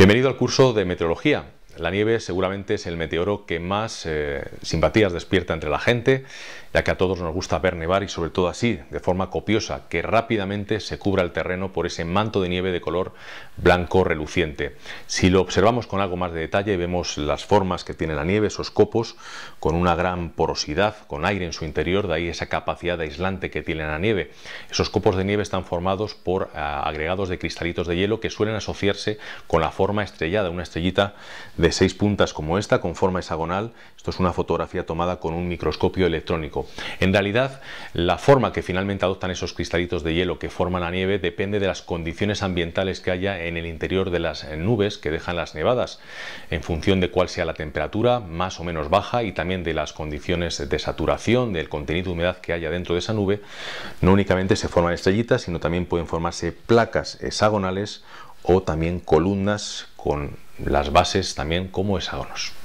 Bienvenido al curso de meteorología. La nieve seguramente es el meteoro que más eh, simpatías despierta entre la gente, ya que a todos nos gusta ver nevar y sobre todo así, de forma copiosa, que rápidamente se cubra el terreno por ese manto de nieve de color blanco reluciente. Si lo observamos con algo más de detalle, vemos las formas que tiene la nieve, esos copos, con una gran porosidad, con aire en su interior, de ahí esa capacidad de aislante que tiene la nieve. Esos copos de nieve están formados por ah, agregados de cristalitos de hielo que suelen asociarse con la forma estrellada, una estrellita de seis puntas como esta, con forma hexagonal. Esto es una fotografía tomada con un microscopio electrónico. En realidad, la forma que finalmente adoptan esos cristalitos de hielo que forman la nieve depende de las condiciones ambientales que haya en el interior de las nubes que dejan las nevadas, en función de cuál sea la temperatura, más o menos baja, y también de las condiciones de saturación, del contenido de humedad que haya dentro de esa nube. No únicamente se forman estrellitas, sino también pueden formarse placas hexagonales o también columnas con las bases también como hexágonos.